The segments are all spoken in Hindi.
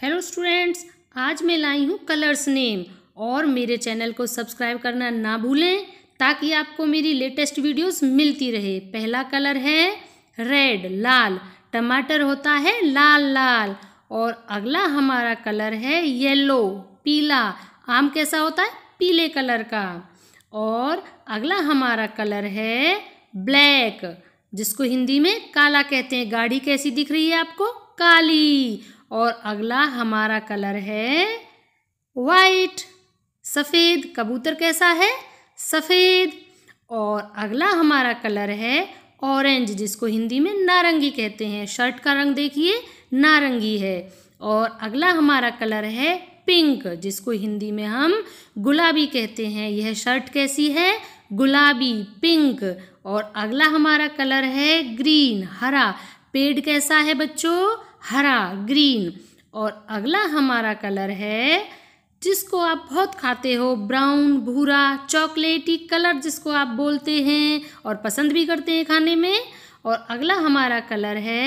हेलो स्टूडेंट्स आज मैं लाई हूँ कलर्स नेम और मेरे चैनल को सब्सक्राइब करना ना भूलें ताकि आपको मेरी लेटेस्ट वीडियोस मिलती रहे पहला कलर है रेड लाल टमाटर होता है लाल लाल और अगला हमारा कलर है येलो पीला आम कैसा होता है पीले कलर का और अगला हमारा कलर है ब्लैक जिसको हिंदी में काला कहते हैं गाड़ी कैसी दिख रही है आपको काली और अगला हमारा कलर है वाइट सफ़ेद कबूतर कैसा है सफ़ेद और अगला हमारा कलर है ऑरेंज जिसको हिंदी में नारंगी कहते हैं शर्ट का रंग देखिए नारंगी है और अगला हमारा कलर है पिंक जिसको हिंदी में हम गुलाबी कहते हैं यह शर्ट कैसी है गुलाबी पिंक और अगला हमारा कलर है ग्रीन हरा पेड़ कैसा है बच्चों हरा ग्रीन और अगला हमारा कलर है जिसको आप बहुत खाते हो ब्राउन भूरा चॉकलेटी कलर जिसको आप बोलते हैं और पसंद भी करते हैं खाने में और अगला हमारा कलर है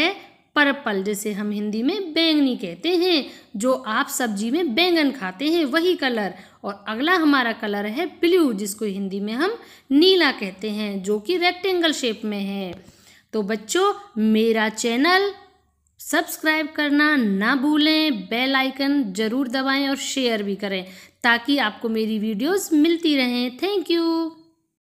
पर्पल जिसे हम हिंदी में बैंगनी कहते हैं जो आप सब्जी में बैंगन खाते हैं वही कलर और अगला हमारा कलर है ब्लू जिसको हिंदी में हम नीला कहते हैं जो कि रेक्टेंगल शेप में है तो बच्चों मेरा चैनल सब्सक्राइब करना ना भूलें बेल आइकन ज़रूर दबाएं और शेयर भी करें ताकि आपको मेरी वीडियोस मिलती रहें थैंक यू